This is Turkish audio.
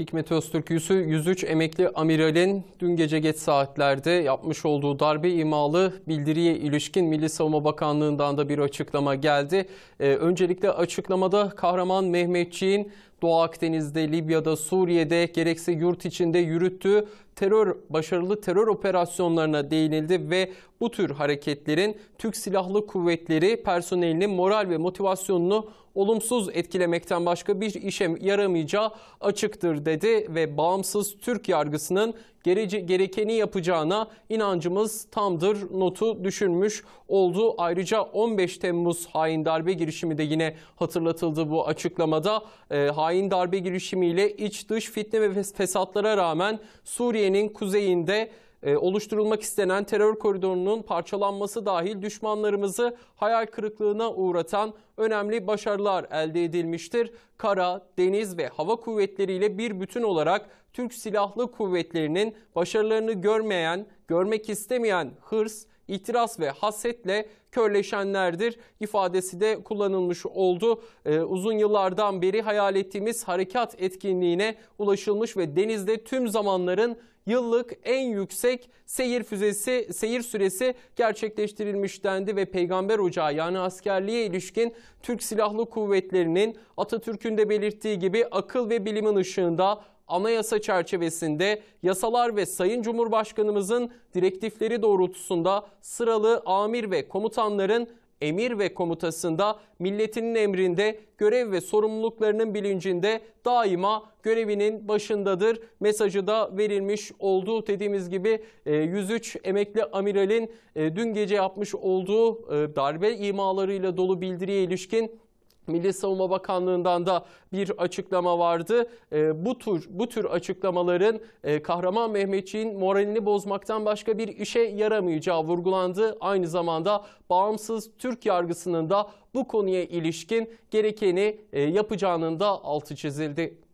Hikmet Öztürk 103 emekli amiralin dün gece geç saatlerde yapmış olduğu darbe imalı bildiriye ilişkin Milli Savunma Bakanlığı'ndan da bir açıklama geldi. Ee, öncelikle açıklamada Kahraman Mehmetçiğin Doğu Akdeniz'de, Libya'da, Suriye'de gerekse yurt içinde yürüttüğü terör başarılı terör operasyonlarına değinildi ve bu tür hareketlerin Türk Silahlı Kuvvetleri personelinin moral ve motivasyonunu olumsuz etkilemekten başka bir işe yaramayacağı açıktır dedi ve bağımsız Türk yargısının gerece, gerekeni yapacağına inancımız tamdır notu düşünmüş oldu. Ayrıca 15 Temmuz hain darbe girişimi de yine hatırlatıldı bu açıklamada. E, hain darbe girişimiyle iç dış fitne ve fesatlara rağmen Suriye'nin kuzeyinde ee, oluşturulmak istenen terör koridorunun parçalanması dahil düşmanlarımızı hayal kırıklığına uğratan önemli başarılar elde edilmiştir. Kara, deniz ve hava kuvvetleriyle bir bütün olarak Türk Silahlı Kuvvetleri'nin başarılarını görmeyen, görmek istemeyen hırs, itiraz ve hasetle körleşenlerdir ifadesi de kullanılmış oldu. Ee, uzun yıllardan beri hayal ettiğimiz harekat etkinliğine ulaşılmış ve denizde tüm zamanların yıllık en yüksek seyir füzesi, seyir süresi gerçekleştirilmiş dendi ve Peygamber Ocağı yani askerliğe ilişkin Türk Silahlı Kuvvetleri'nin Atatürk'ün de belirttiği gibi akıl ve bilimin ışığında anayasa çerçevesinde yasalar ve Sayın Cumhurbaşkanımızın direktifleri doğrultusunda sıralı amir ve komutanların emir ve komutasında milletinin emrinde görev ve sorumluluklarının bilincinde daima görevinin başındadır mesajı da verilmiş oldu. Dediğimiz gibi 103 e, emekli amiralin e, dün gece yapmış olduğu e, darbe imalarıyla dolu bildiriye ilişkin Milli Savunma Bakanlığı'ndan da bir açıklama vardı. E, bu tür bu tür açıklamaların e, Kahraman Mehmetçiğin moralini bozmaktan başka bir işe yaramayacağı vurgulandı. Aynı zamanda bağımsız Türk yargısının da bu konuya ilişkin gerekeni e, yapacağının da altı çizildi.